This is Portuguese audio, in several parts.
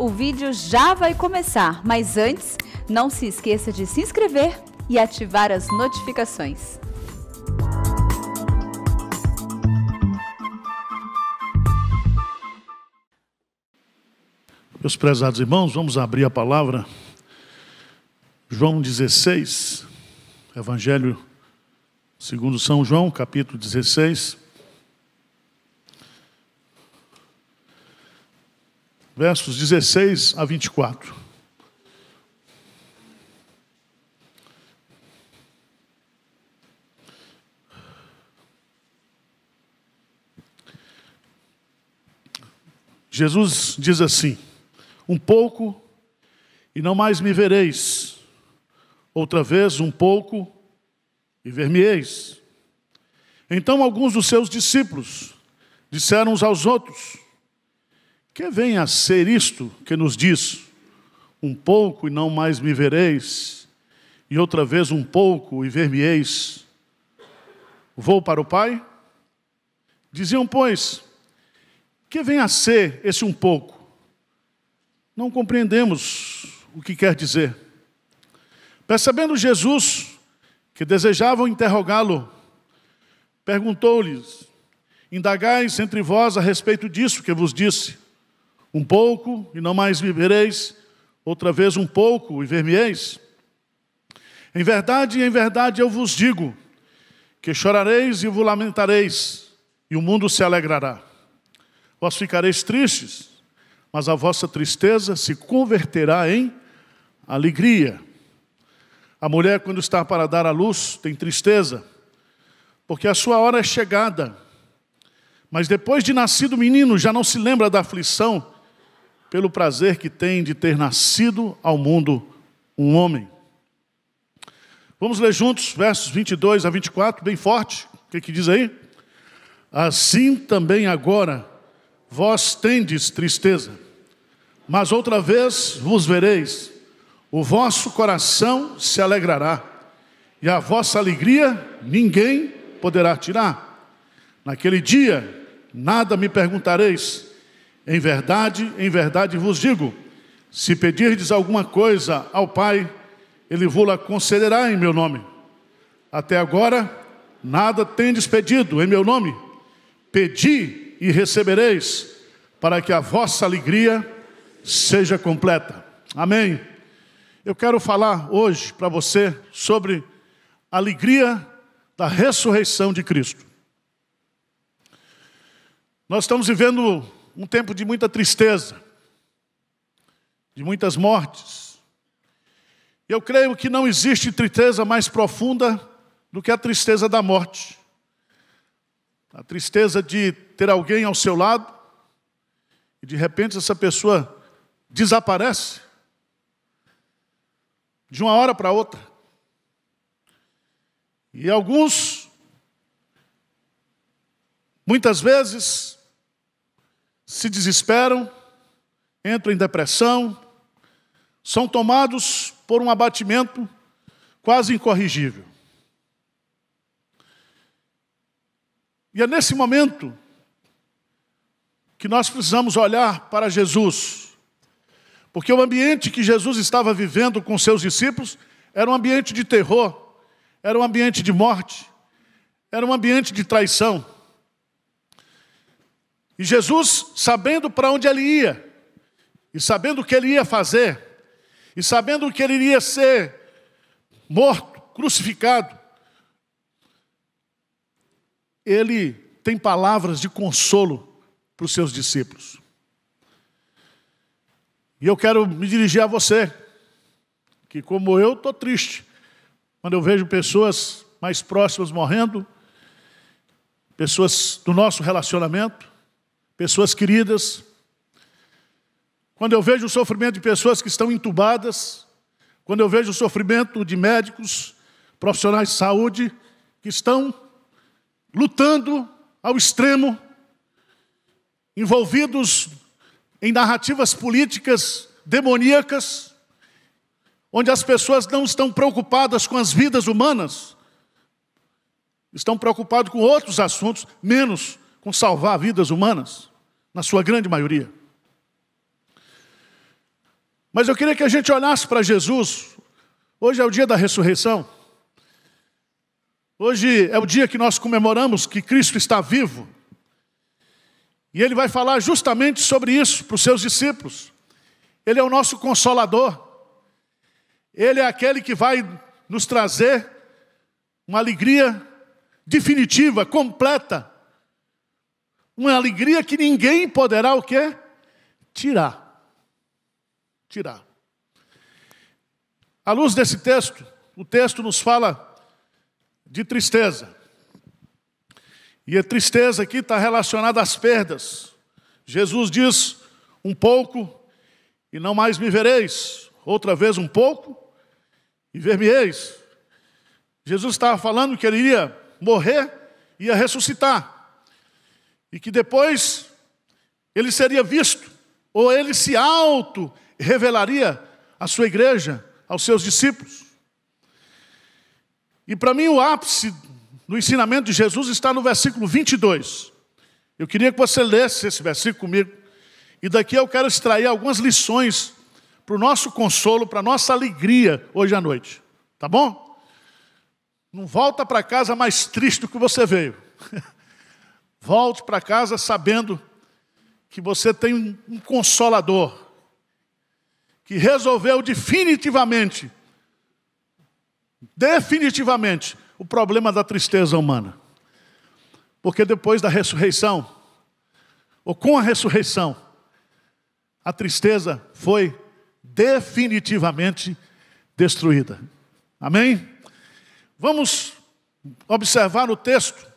o vídeo já vai começar, mas antes, não se esqueça de se inscrever e ativar as notificações. Meus prezados irmãos, vamos abrir a palavra. João 16, Evangelho segundo São João, capítulo 16. versos 16 a 24. Jesus diz assim: Um pouco e não mais me vereis, outra vez um pouco e ver-me-eis. Então alguns dos seus discípulos disseram uns aos outros: que venha a ser isto que nos diz: um pouco e não mais me vereis, e outra vez um pouco e ver-me-eis. Vou para o Pai? Diziam, pois, que venha a ser esse um pouco. Não compreendemos o que quer dizer. Percebendo Jesus, que desejavam interrogá-lo, perguntou-lhes: Indagais entre vós a respeito disso que vos disse. Um pouco e não mais vivereis, outra vez um pouco e vermieis. Em verdade, em verdade eu vos digo, que chorareis e vos lamentareis, e o mundo se alegrará. Vós ficareis tristes, mas a vossa tristeza se converterá em alegria. A mulher, quando está para dar à luz, tem tristeza, porque a sua hora é chegada. Mas depois de nascido o menino, já não se lembra da aflição pelo prazer que tem de ter nascido ao mundo um homem. Vamos ler juntos versos 22 a 24, bem forte. O que, que diz aí? Assim também agora vós tendes tristeza, mas outra vez vos vereis, o vosso coração se alegrará, e a vossa alegria ninguém poderá tirar. Naquele dia, nada me perguntareis em verdade, em verdade vos digo: se pedirdes alguma coisa ao Pai, Ele vou-la concederá em meu nome. Até agora, nada tendes pedido em meu nome. Pedi e recebereis, para que a vossa alegria seja completa. Amém. Eu quero falar hoje para você sobre a alegria da ressurreição de Cristo. Nós estamos vivendo um tempo de muita tristeza, de muitas mortes. Eu creio que não existe tristeza mais profunda do que a tristeza da morte. A tristeza de ter alguém ao seu lado e de repente essa pessoa desaparece de uma hora para outra. E alguns, muitas vezes, se desesperam, entram em depressão, são tomados por um abatimento quase incorrigível. E é nesse momento que nós precisamos olhar para Jesus, porque o ambiente que Jesus estava vivendo com seus discípulos era um ambiente de terror, era um ambiente de morte, era um ambiente de traição. E Jesus, sabendo para onde ele ia, e sabendo o que ele ia fazer, e sabendo que ele iria ser morto, crucificado, ele tem palavras de consolo para os seus discípulos. E eu quero me dirigir a você, que como eu estou triste, quando eu vejo pessoas mais próximas morrendo, pessoas do nosso relacionamento, pessoas queridas, quando eu vejo o sofrimento de pessoas que estão entubadas, quando eu vejo o sofrimento de médicos, profissionais de saúde, que estão lutando ao extremo, envolvidos em narrativas políticas demoníacas, onde as pessoas não estão preocupadas com as vidas humanas, estão preocupados com outros assuntos, menos com salvar vidas humanas na sua grande maioria. Mas eu queria que a gente olhasse para Jesus. Hoje é o dia da ressurreição. Hoje é o dia que nós comemoramos que Cristo está vivo. E ele vai falar justamente sobre isso para os seus discípulos. Ele é o nosso consolador. Ele é aquele que vai nos trazer uma alegria definitiva, completa, uma alegria que ninguém poderá o quê? Tirar. Tirar. À luz desse texto, o texto nos fala de tristeza. E a tristeza aqui está relacionada às perdas. Jesus diz: um pouco e não mais me vereis, outra vez um pouco e ver-me-eis. Jesus estava falando que ele ia morrer e ia ressuscitar e que depois ele seria visto, ou ele se auto-revelaria à sua igreja, aos seus discípulos. E para mim o ápice do ensinamento de Jesus está no versículo 22. Eu queria que você lesse esse versículo comigo, e daqui eu quero extrair algumas lições para o nosso consolo, para a nossa alegria hoje à noite, tá bom? Não volta para casa mais triste do que você veio. Volte para casa sabendo que você tem um, consolador que resolveu definitivamente definitivamente o problema da tristeza humana. Porque depois da ressurreição, ou com a ressurreição, a tristeza foi definitivamente destruída. Amém? Vamos observar o texto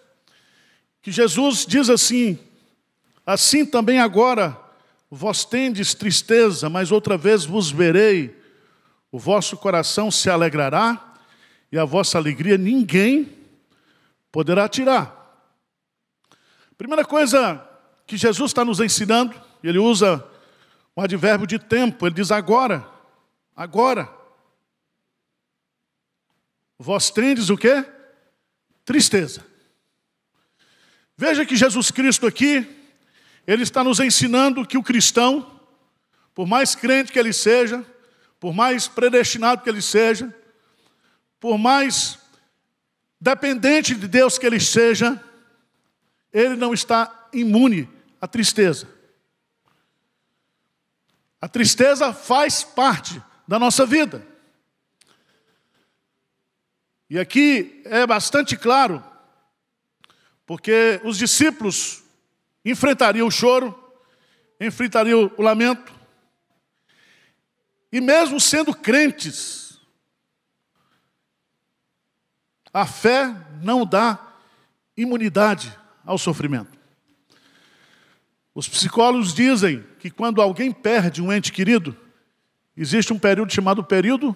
que Jesus diz assim: Assim também agora vós tendes tristeza, mas outra vez vos verei. O vosso coração se alegrará e a vossa alegria ninguém poderá tirar. Primeira coisa que Jesus está nos ensinando, ele usa um advérbio de tempo, ele diz agora, agora. Vós tendes o quê? Tristeza. Veja que Jesus Cristo aqui, ele está nos ensinando que o cristão, por mais crente que ele seja, por mais predestinado que ele seja, por mais dependente de Deus que ele seja, ele não está imune à tristeza. A tristeza faz parte da nossa vida. E aqui é bastante claro porque os discípulos enfrentariam o choro, enfrentariam o lamento, e mesmo sendo crentes, a fé não dá imunidade ao sofrimento. Os psicólogos dizem que quando alguém perde um ente querido, existe um período chamado período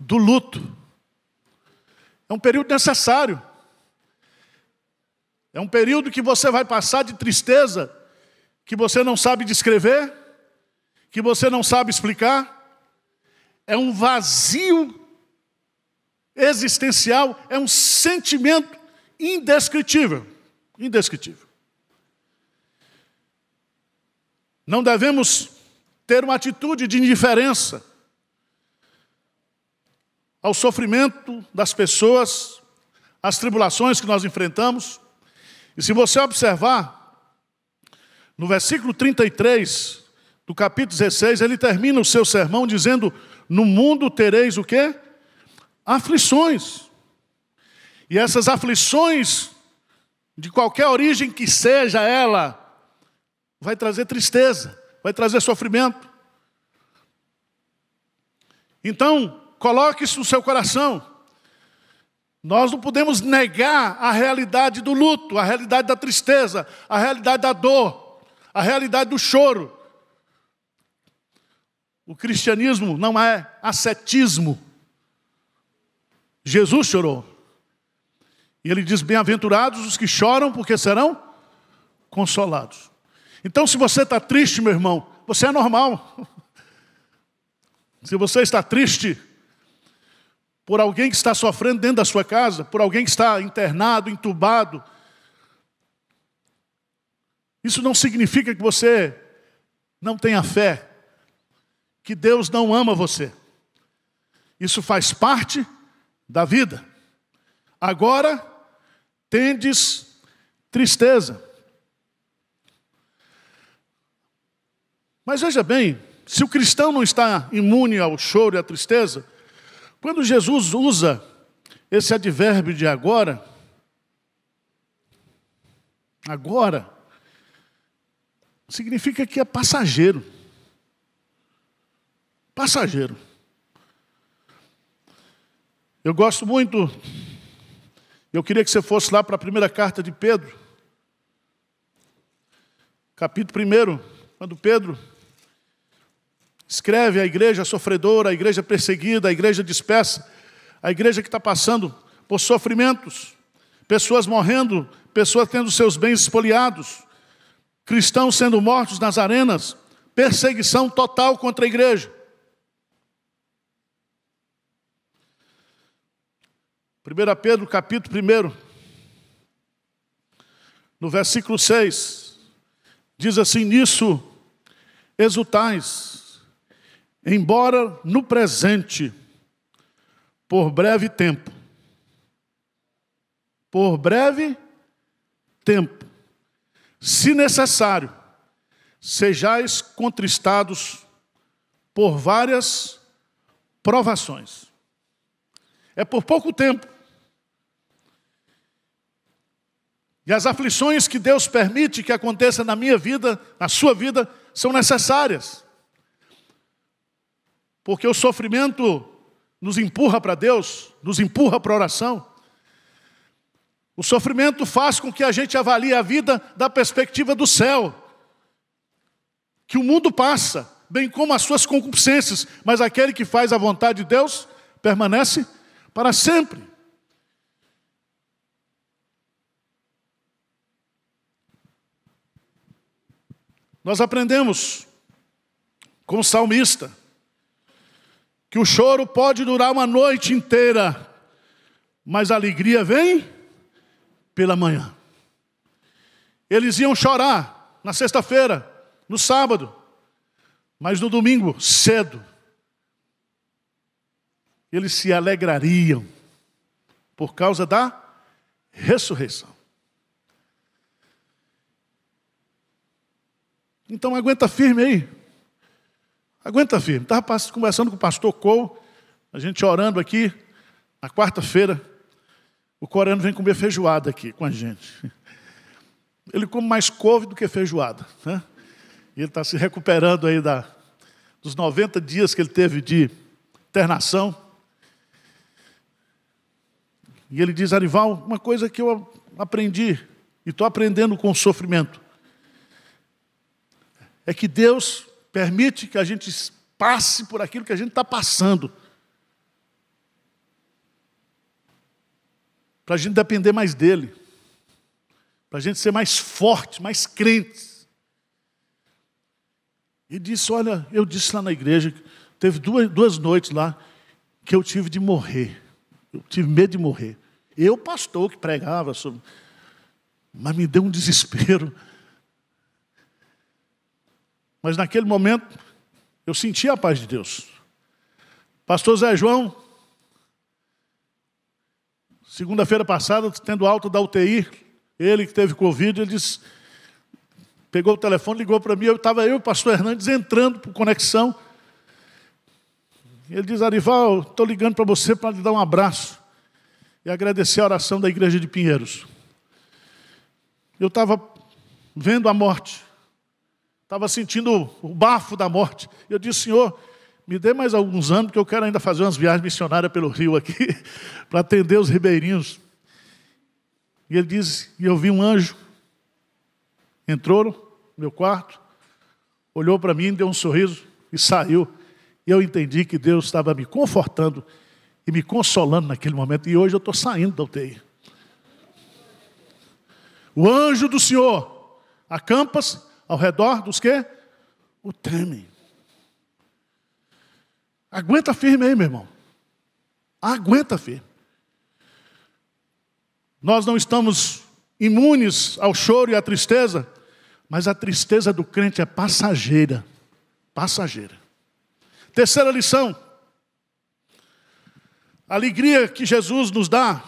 do luto. É um período necessário é um período que você vai passar de tristeza, que você não sabe descrever, que você não sabe explicar. É um vazio existencial, é um sentimento indescritível. Indescritível. Não devemos ter uma atitude de indiferença ao sofrimento das pessoas, às tribulações que nós enfrentamos. E se você observar, no versículo 33 do capítulo 16, ele termina o seu sermão dizendo: No mundo tereis o quê? Aflições. E essas aflições, de qualquer origem que seja ela, vai trazer tristeza, vai trazer sofrimento. Então, coloque isso no seu coração. Nós não podemos negar a realidade do luto, a realidade da tristeza, a realidade da dor, a realidade do choro. O cristianismo não é ascetismo. Jesus chorou. E ele diz: Bem-aventurados os que choram, porque serão consolados. Então, se você está triste, meu irmão, você é normal. se você está triste, por alguém que está sofrendo dentro da sua casa, por alguém que está internado, entubado. Isso não significa que você não tenha fé, que Deus não ama você. Isso faz parte da vida. Agora tendes tristeza. Mas veja bem, se o cristão não está imune ao choro e à tristeza, quando Jesus usa esse advérbio de agora, agora, significa que é passageiro. Passageiro. Eu gosto muito, eu queria que você fosse lá para a primeira carta de Pedro, capítulo 1, quando Pedro Escreve a igreja sofredora, a igreja perseguida, a igreja dispersa, a igreja que está passando por sofrimentos, pessoas morrendo, pessoas tendo seus bens espoliados, cristãos sendo mortos nas arenas, perseguição total contra a igreja. 1 Pedro, capítulo 1, no versículo 6, diz assim: Nisso exultais, Embora no presente, por breve tempo, por breve tempo, se necessário, sejais contristados por várias provações. É por pouco tempo. E as aflições que Deus permite que aconteça na minha vida, na sua vida, são necessárias porque o sofrimento nos empurra para Deus, nos empurra para a oração. O sofrimento faz com que a gente avalie a vida da perspectiva do céu, que o mundo passa, bem como as suas concupiscências, mas aquele que faz a vontade de Deus permanece para sempre. Nós aprendemos com o salmista que o choro pode durar uma noite inteira, mas a alegria vem pela manhã. Eles iam chorar na sexta-feira, no sábado, mas no domingo, cedo, eles se alegrariam por causa da ressurreição. Então aguenta firme aí. Aguenta firme. Estava conversando com o pastor Cole, a gente orando aqui, na quarta-feira. O coreano vem comer feijoada aqui com a gente. Ele come mais couve do que feijoada. Né? E ele está se recuperando aí da, dos 90 dias que ele teve de internação. E ele diz, Arival, uma coisa que eu aprendi, e estou aprendendo com o sofrimento, é que Deus permite que a gente passe por aquilo que a gente está passando. Para a gente depender mais dele. Para a gente ser mais forte, mais crente. E disse: Olha, eu disse lá na igreja, teve duas, duas noites lá que eu tive de morrer. Eu tive medo de morrer. Eu, pastor, que pregava sobre. Mas me deu um desespero mas naquele momento, eu sentia a paz de Deus. Pastor Zé João, segunda-feira passada, tendo alta da UTI, ele que teve Covid, ele disse, pegou o telefone, ligou para mim, eu estava eu e o pastor Hernandes entrando por conexão. Ele diz, Arival, estou ligando para você para lhe dar um abraço e agradecer a oração da igreja de Pinheiros. Eu estava vendo a morte Estava sentindo o bafo da morte. Eu disse, Senhor, me dê mais alguns anos, porque eu quero ainda fazer umas viagens missionárias pelo rio aqui, para atender os ribeirinhos. E ele diz, e eu vi um anjo, entrou no meu quarto, olhou para mim, deu um sorriso e saiu. E eu entendi que Deus estava me confortando e me consolando naquele momento. E hoje eu estou saindo da UTI. O anjo do Senhor acampa-se ao redor dos que o temem. Aguenta firme aí, meu irmão. Aguenta firme. Nós não estamos imunes ao choro e à tristeza, mas a tristeza do crente é passageira. Passageira. Terceira lição. A alegria que Jesus nos dá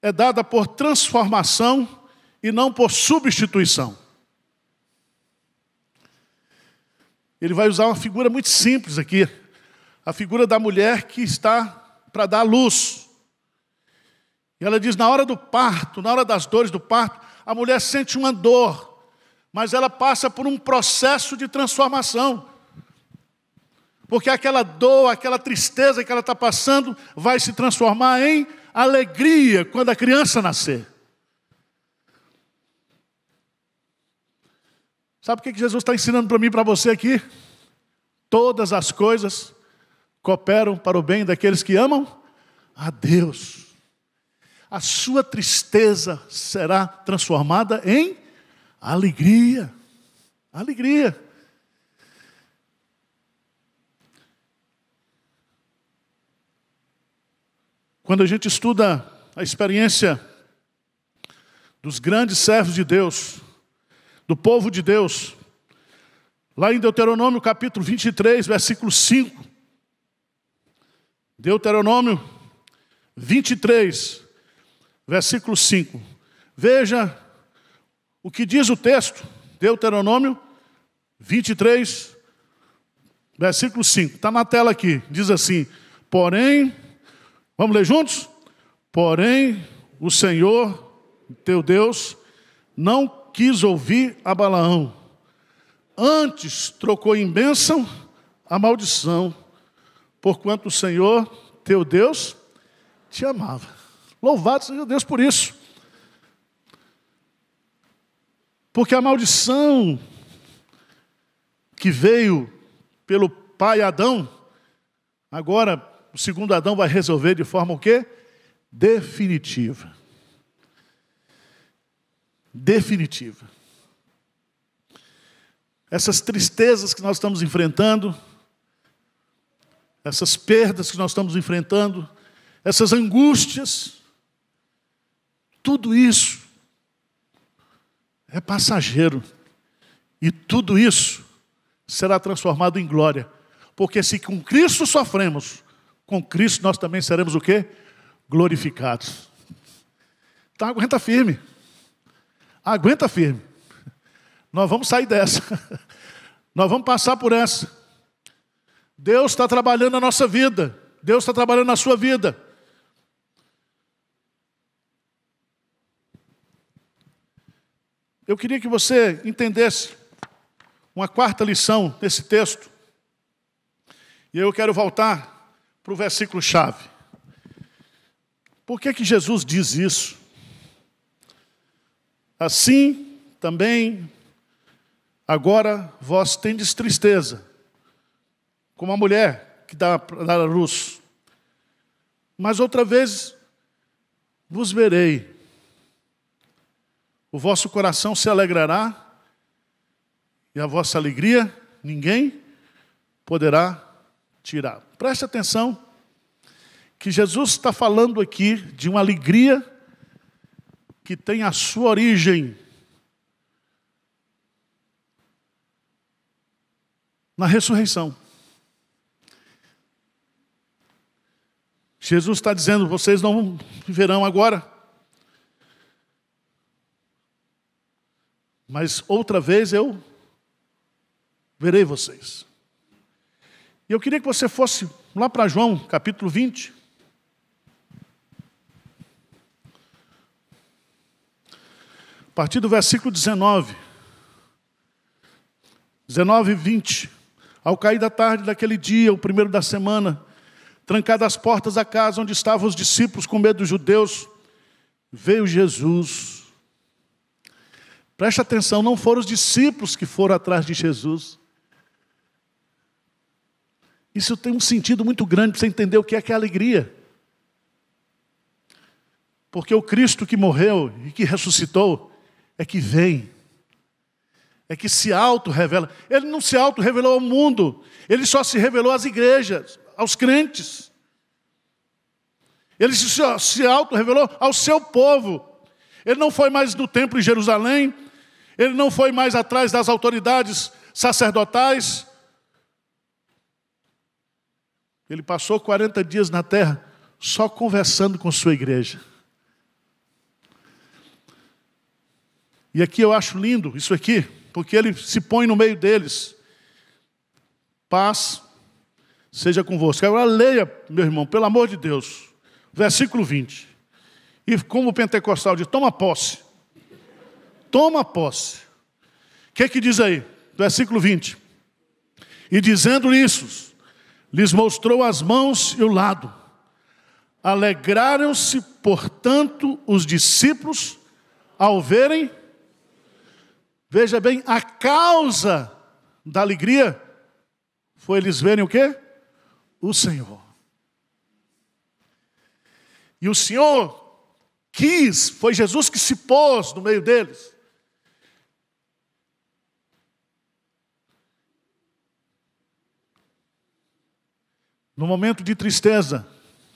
é dada por transformação e não por substituição. Ele vai usar uma figura muito simples aqui, a figura da mulher que está para dar luz. E ela diz: na hora do parto, na hora das dores do parto, a mulher sente uma dor, mas ela passa por um processo de transformação. Porque aquela dor, aquela tristeza que ela está passando, vai se transformar em alegria quando a criança nascer. Sabe o que Jesus está ensinando para mim e para você aqui? Todas as coisas cooperam para o bem daqueles que amam a Deus. A sua tristeza será transformada em alegria. Alegria. Quando a gente estuda a experiência dos grandes servos de Deus, do povo de Deus. Lá em Deuteronômio capítulo 23, versículo 5. Deuteronômio 23, versículo 5. Veja o que diz o texto, Deuteronômio 23, versículo 5. Está na tela aqui, diz assim: Porém, vamos ler juntos? Porém, o Senhor teu Deus não quis ouvir a Balaão. Antes trocou em bênção a maldição, porquanto o Senhor, teu Deus, te amava. Louvado seja Deus por isso. Porque a maldição que veio pelo pai Adão, agora o segundo Adão vai resolver de forma o quê? Definitiva definitiva. Essas tristezas que nós estamos enfrentando, essas perdas que nós estamos enfrentando, essas angústias, tudo isso é passageiro. E tudo isso será transformado em glória. Porque se com Cristo sofremos, com Cristo nós também seremos o quê? Glorificados. Então aguenta firme. Aguenta firme. Nós vamos sair dessa. Nós vamos passar por essa. Deus está trabalhando a nossa vida. Deus está trabalhando na sua vida. Eu queria que você entendesse uma quarta lição desse texto. E eu quero voltar para o versículo-chave. Por que, que Jesus diz isso? Assim também, agora vós tendes tristeza, como a mulher que dá, dá a luz. Mas outra vez vos verei. O vosso coração se alegrará, e a vossa alegria ninguém poderá tirar. Preste atenção que Jesus está falando aqui de uma alegria que tem a sua origem na ressurreição. Jesus está dizendo: vocês não viverão agora. Mas outra vez eu verei vocês. E eu queria que você fosse lá para João, capítulo 20. A partir do versículo 19. 19 e 20. Ao cair da tarde daquele dia, o primeiro da semana, trancadas as portas da casa onde estavam os discípulos com medo dos judeus, veio Jesus. Preste atenção, não foram os discípulos que foram atrás de Jesus. Isso tem um sentido muito grande para você entender o que é que é alegria. Porque o Cristo que morreu e que ressuscitou, é que vem, é que se auto-revela. Ele não se auto-revelou ao mundo, ele só se revelou às igrejas, aos crentes. Ele se, se auto-revelou ao seu povo. Ele não foi mais do templo em Jerusalém, ele não foi mais atrás das autoridades sacerdotais. Ele passou 40 dias na terra só conversando com sua igreja. E aqui eu acho lindo isso aqui, porque ele se põe no meio deles. Paz seja convosco. Agora leia, meu irmão, pelo amor de Deus, versículo 20. E como o pentecostal diz, toma posse. Toma posse. O que é que diz aí? Versículo 20. E dizendo isso, lhes mostrou as mãos e o lado. Alegraram-se, portanto, os discípulos ao verem Veja bem, a causa da alegria foi eles verem o quê? O Senhor. E o Senhor quis, foi Jesus que se pôs no meio deles. No momento de tristeza,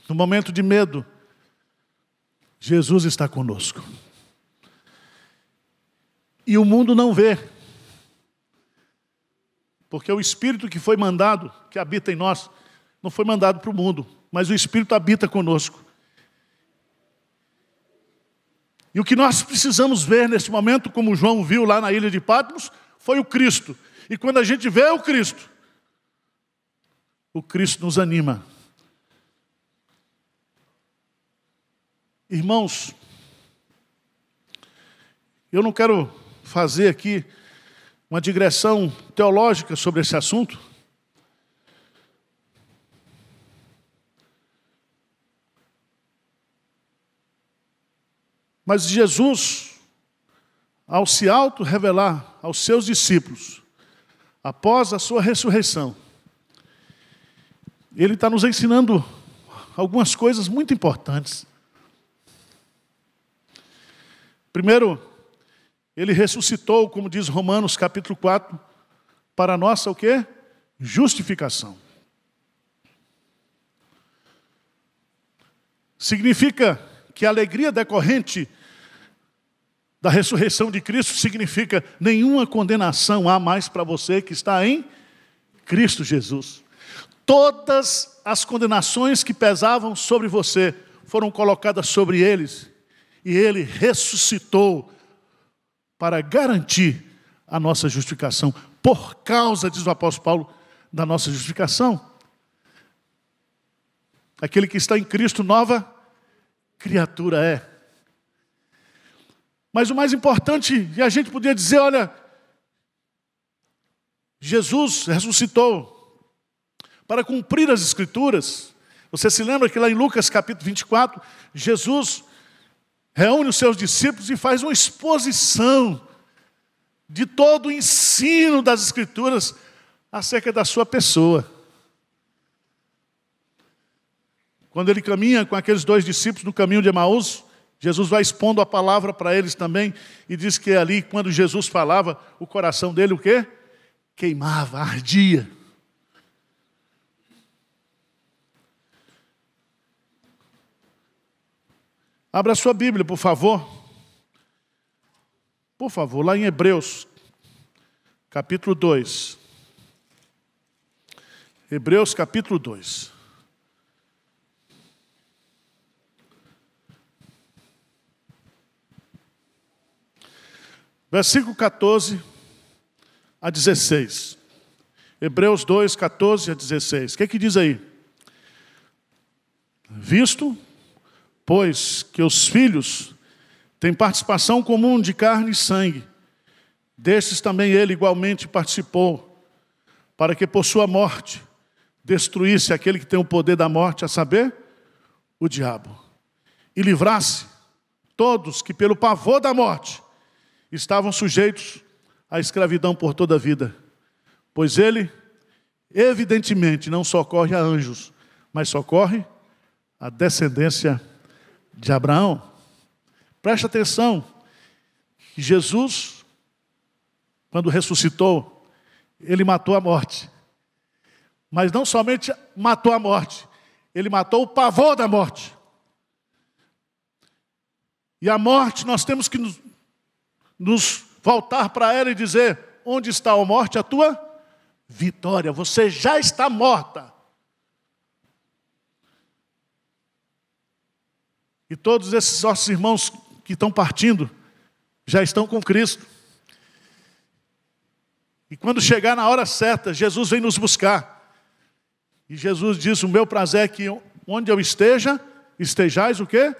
no momento de medo, Jesus está conosco e o mundo não vê. Porque o Espírito que foi mandado, que habita em nós, não foi mandado para o mundo, mas o Espírito habita conosco. E o que nós precisamos ver nesse momento, como João viu lá na ilha de Patmos, foi o Cristo. E quando a gente vê o Cristo, o Cristo nos anima. Irmãos, eu não quero fazer aqui uma digressão teológica sobre esse assunto. Mas Jesus, ao se auto-revelar aos seus discípulos, após a sua ressurreição, ele está nos ensinando algumas coisas muito importantes. Primeiro, ele ressuscitou, como diz Romanos capítulo 4, para nossa o quê? Justificação. Significa que a alegria decorrente da ressurreição de Cristo significa nenhuma condenação há mais para você que está em Cristo Jesus. Todas as condenações que pesavam sobre você foram colocadas sobre eles, e ele ressuscitou para garantir a nossa justificação. Por causa, diz o apóstolo Paulo, da nossa justificação. Aquele que está em Cristo, nova criatura é. Mas o mais importante e a gente podia dizer: olha, Jesus ressuscitou para cumprir as Escrituras. Você se lembra que lá em Lucas capítulo 24, Jesus reúne os seus discípulos e faz uma exposição de todo o ensino das Escrituras acerca da sua pessoa. Quando ele caminha com aqueles dois discípulos no caminho de Emaús, Jesus vai expondo a palavra para eles também e diz que ali, quando Jesus falava, o coração dele o quê? Queimava, ardia. Abra sua Bíblia, por favor. Por favor, lá em Hebreus, capítulo 2. Hebreus, capítulo 2. Versículo 14 a 16. Hebreus 2, 14 a 16. O que, é que diz aí? Visto pois que os filhos têm participação comum de carne e sangue. Destes também ele igualmente participou, para que por sua morte destruísse aquele que tem o poder da morte, a saber, o diabo, e livrasse todos que pelo pavor da morte estavam sujeitos à escravidão por toda a vida, pois ele evidentemente não socorre a anjos, mas socorre a descendência humana de Abraão, preste atenção, Jesus, quando ressuscitou, ele matou a morte. Mas não somente matou a morte, ele matou o pavor da morte. E a morte, nós temos que nos, nos voltar para ela e dizer: Onde está a morte? A tua vitória. Você já está morta. E todos esses nossos irmãos que estão partindo já estão com Cristo. E quando chegar na hora certa, Jesus vem nos buscar. E Jesus diz: O meu prazer é que onde eu esteja, estejais o quê?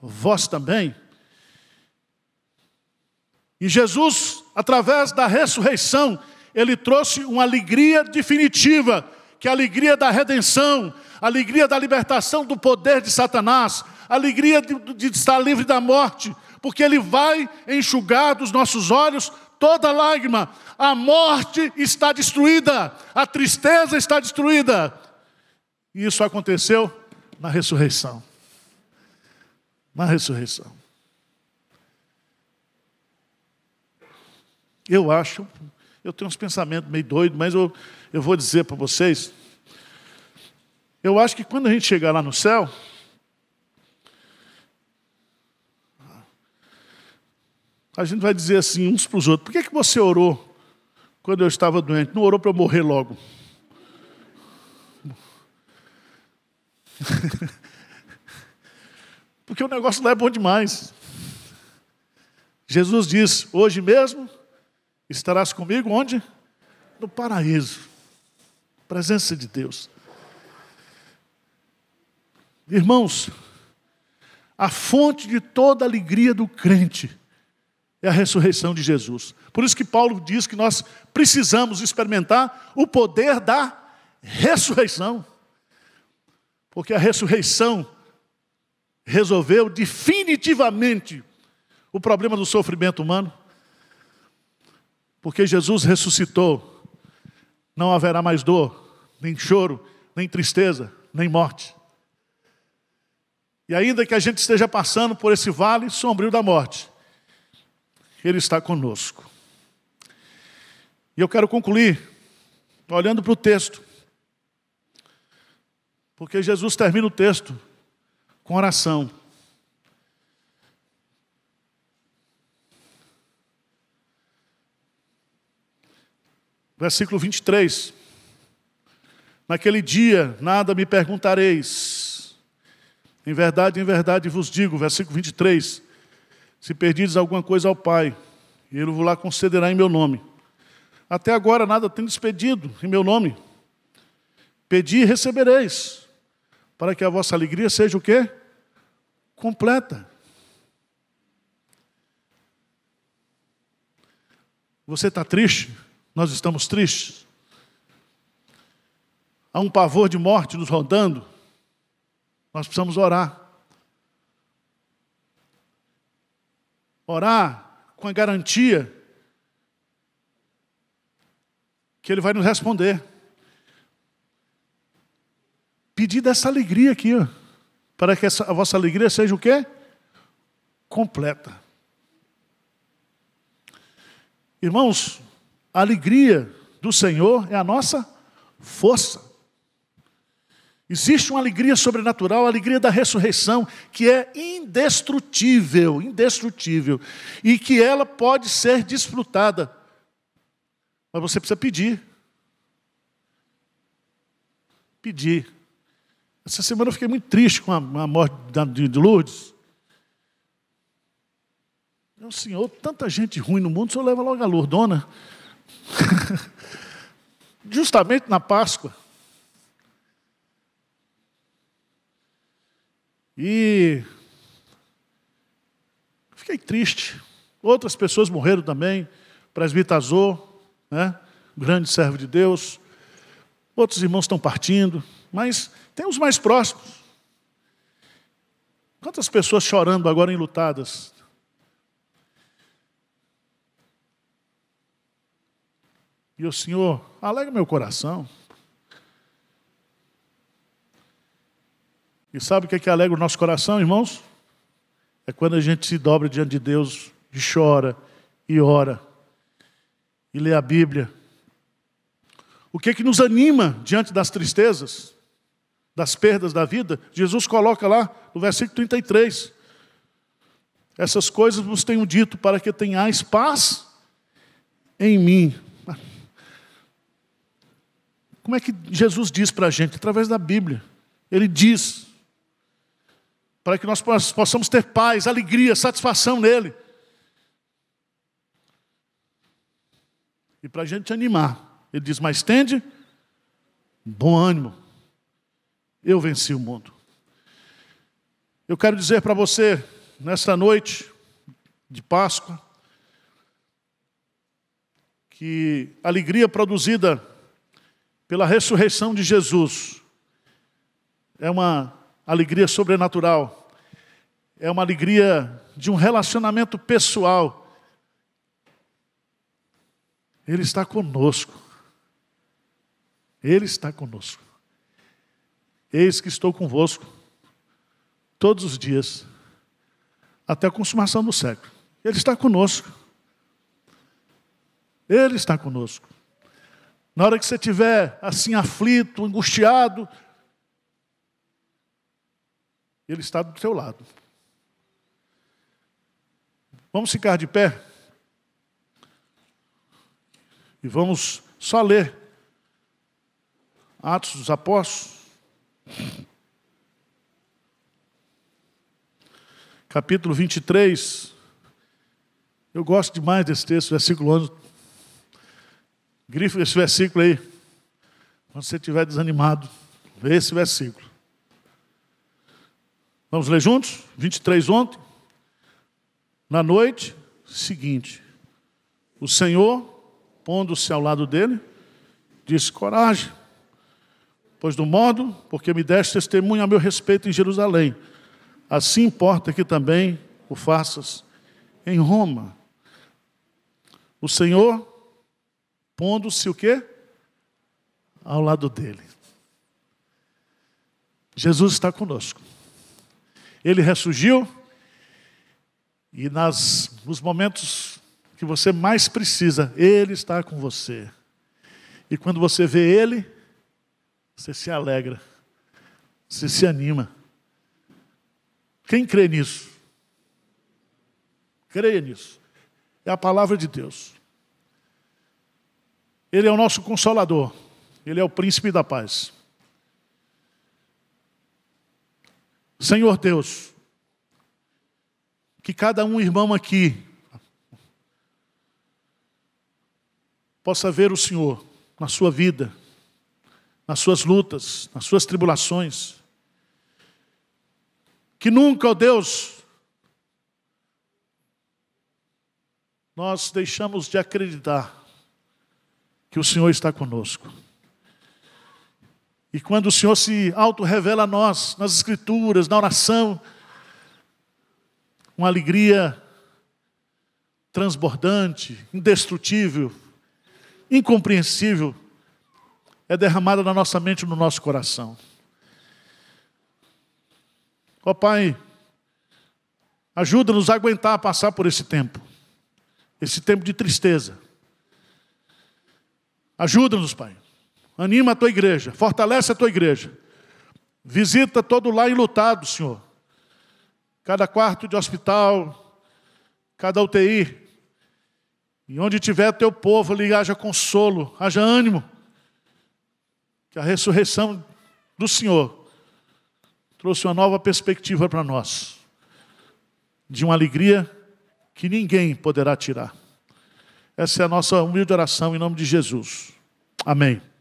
Vós também. E Jesus, através da ressurreição, ele trouxe uma alegria definitiva, que é a alegria da redenção, a alegria da libertação do poder de Satanás, alegria de, de estar livre da morte, porque Ele vai enxugar dos nossos olhos toda lágrima. A morte está destruída, a tristeza está destruída. E isso aconteceu na ressurreição. Na ressurreição. Eu acho, eu tenho uns pensamentos meio doidos, mas eu, eu vou dizer para vocês. Eu acho que quando a gente chegar lá no céu, a gente vai dizer assim uns para os outros: por que, que você orou quando eu estava doente? Não orou para eu morrer logo. Porque o negócio lá é bom demais. Jesus diz: Hoje mesmo estarás comigo onde? No paraíso. Presença de Deus. Irmãos, a fonte de toda alegria do crente é a ressurreição de Jesus. Por isso que Paulo diz que nós precisamos experimentar o poder da ressurreição. Porque a ressurreição resolveu definitivamente o problema do sofrimento humano. Porque Jesus ressuscitou, não haverá mais dor, nem choro, nem tristeza, nem morte. E ainda que a gente esteja passando por esse vale sombrio da morte, ele está conosco. E eu quero concluir olhando para o texto, porque Jesus termina o texto com oração. Versículo 23. Naquele dia nada me perguntareis. Em verdade, em verdade vos digo, versículo 23. Se perdides alguma coisa ao Pai, ele vos lá concederá em meu nome. Até agora nada tem pedido em meu nome. Pedi e recebereis, para que a vossa alegria seja o quê? Completa. Você está triste? Nós estamos tristes. Há um pavor de morte nos rondando. Nós precisamos orar. orar com a garantia que Ele vai nos responder. Pedir dessa alegria aqui, ó, para que essa, a vossa alegria seja o quê? Completa. Irmãos, a alegria do Senhor é a nossa força. Existe uma alegria sobrenatural, a alegria da ressurreição, que é indestrutível, indestrutível, e que ela pode ser desfrutada. Mas você precisa pedir. Pedir. Essa semana eu fiquei muito triste com a, morte de Lourdes. É Meu senhor, tanta gente ruim no mundo, o senhor leva logo a Lourdona. Justamente na Páscoa. E fiquei triste. Outras pessoas morreram também. Presbítero Azor, né? grande servo de Deus. Outros irmãos estão partindo, mas tem os mais próximos. Quantas pessoas chorando agora enlutadas? E o Senhor, alegra meu coração. E sabe o que, é que alegra o nosso coração, irmãos? É quando a gente se dobra diante de Deus e chora e ora e lê a Bíblia. O que é que nos anima diante das tristezas, das perdas da vida? Jesus coloca lá no versículo 33. Essas coisas vos tenho dito para que tenhais paz em mim. Como é que Jesus diz para a gente? Através da Bíblia. Ele diz: para que nós possamos ter paz, alegria, satisfação nele. E para a gente animar, ele diz: Mas tende bom ânimo, eu venci o mundo. Eu quero dizer para você, nesta noite de Páscoa, que a alegria produzida pela ressurreição de Jesus é uma alegria sobrenatural. É uma alegria de um relacionamento pessoal. Ele está conosco. Ele está conosco. Eis que estou convosco todos os dias, até a consumação do século. Ele está conosco. Ele está conosco. Na hora que você estiver assim aflito, angustiado, ele está do seu lado. Vamos ficar de pé e vamos só ler Atos dos Apóstolos, capítulo 23. Eu gosto demais desse texto, versículo 11. Grife esse versículo aí. Quando você estiver desanimado, vê esse versículo. Vamos ler juntos? 23 ontem. Na noite seguinte, o Senhor, pondo-se ao lado dele, disse: Coragem, pois do modo porque me deste testemunho a meu respeito em Jerusalém, assim importa que também o faças em Roma. O Senhor pondo-se o quê? Ao lado dele. Jesus está conosco ele ressurgiu e nas, nos momentos que você mais precisa, ele está com você. E quando você vê ele, você se alegra, você se anima. Quem crê nisso? Creia nisso. É a palavra de Deus. Ele é o nosso consolador. Ele é o príncipe da paz. Senhor Deus, que cada um irmão aqui possa ver o Senhor na sua vida, nas suas lutas, nas suas tribulações. Que nunca, ó Deus, nós deixamos de acreditar que o Senhor está conosco. E quando o Senhor se auto-revela a nós, nas Escrituras, na oração, uma alegria transbordante, indestrutível, incompreensível, é derramada na nossa mente e no nosso coração. Ó oh, Pai, ajuda-nos a aguentar a passar por esse tempo, esse tempo de tristeza. Ajuda-nos, Pai Anima a tua igreja, fortalece a tua igreja. Visita todo lá enlutado, Senhor. Cada quarto de hospital, cada UTI. E onde tiver teu povo ali, haja consolo, haja ânimo. Que a ressurreição do Senhor trouxe uma nova perspectiva para nós. De uma alegria que ninguém poderá tirar. Essa é a nossa humilde oração em nome de Jesus. Amém.